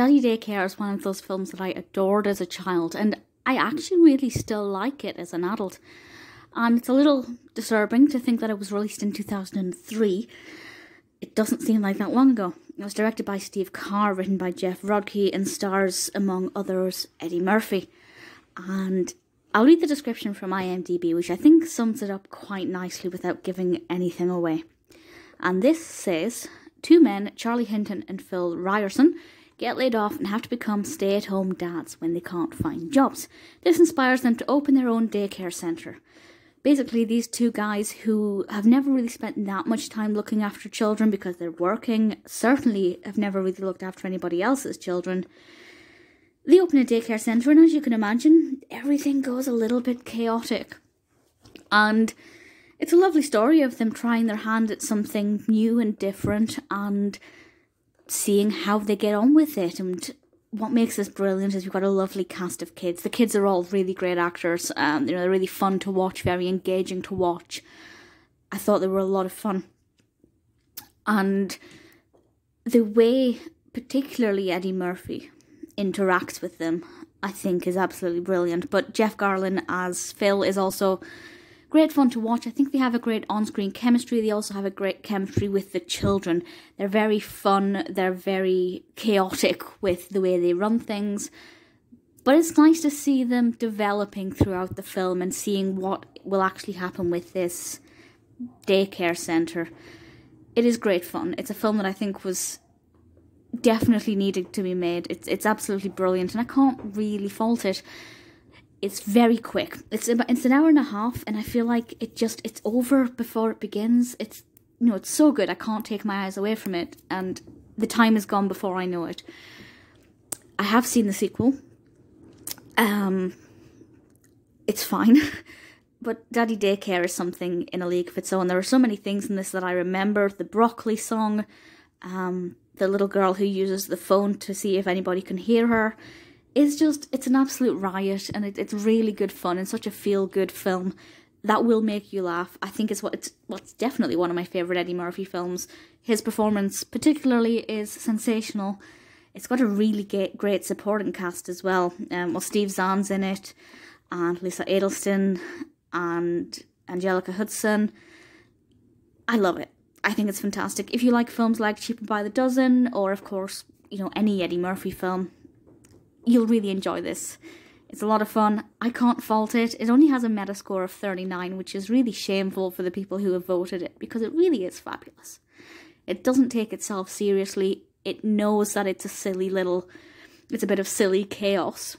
Daddy Daycare is one of those films that I adored as a child, and I actually really still like it as an adult. And it's a little disturbing to think that it was released in 2003. It doesn't seem like that long ago. It was directed by Steve Carr, written by Jeff Rodkey, and stars, among others, Eddie Murphy. And I'll read the description from IMDb, which I think sums it up quite nicely without giving anything away. And this says two men, Charlie Hinton and Phil Ryerson, get laid off and have to become stay at home dads when they can't find jobs. This inspires them to open their own daycare centre. Basically, these two guys who have never really spent that much time looking after children because they're working, certainly have never really looked after anybody else's children. They open a daycare centre, and as you can imagine, everything goes a little bit chaotic. And it's a lovely story of them trying their hand at something new and different and seeing how they get on with it and what makes this brilliant is we've got a lovely cast of kids. The kids are all really great actors. Um, you know, they're really fun to watch, very engaging to watch. I thought they were a lot of fun. And the way, particularly Eddie Murphy, interacts with them, I think is absolutely brilliant. But Jeff Garlin as Phil is also Great fun to watch. I think they have a great on screen chemistry. They also have a great chemistry with the children. They're very fun, they're very chaotic with the way they run things. But it's nice to see them developing throughout the film and seeing what will actually happen with this daycare centre. It is great fun. It's a film that I think was definitely needed to be made. It's it's absolutely brilliant and I can't really fault it it's very quick. It's about, it's an hour and a half, and I feel like it just it's over before it begins. It's you know it's so good. I can't take my eyes away from it, and the time has gone before I know it. I have seen the sequel. Um, it's fine. but Daddy Daycare is something in a league of its own. There are so many things in this that I remember. The broccoli song, um, the little girl who uses the phone to see if anybody can hear her is just, it's an absolute riot and it, it's really good fun and such a feel good film that will make you laugh. I think it's what it's what's definitely one of my favourite Eddie Murphy films. His performance, particularly, is sensational. It's got a really great, great supporting cast as well. Um, well, Steve Zahn's in it, and Lisa Adelston, and Angelica Hudson. I love it. I think it's fantastic. If you like films like *Cheaper by the Dozen, or of course, you know any Eddie Murphy film, you'll really enjoy this. It's a lot of fun. I can't fault it. It only has a Metascore of 39, which is really shameful for the people who have voted it because it really is fabulous. It doesn't take itself seriously. It knows that it's a silly little, it's a bit of silly chaos.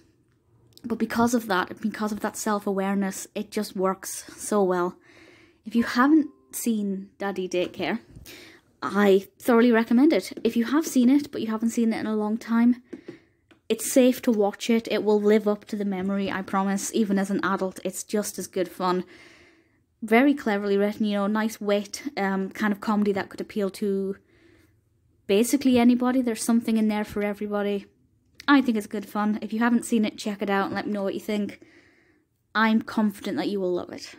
But because of that, because of that self awareness, it just works so well. If you haven't seen Daddy Daycare, I thoroughly recommend it. If you have seen it, but you haven't seen it in a long time, it's safe to watch it. It will live up to the memory, I promise. Even as an adult, it's just as good fun. Very cleverly written, you know, nice wit, um, kind of comedy that could appeal to basically anybody. There's something in there for everybody. I think it's good fun. If you haven't seen it, check it out and let me know what you think. I'm confident that you will love it.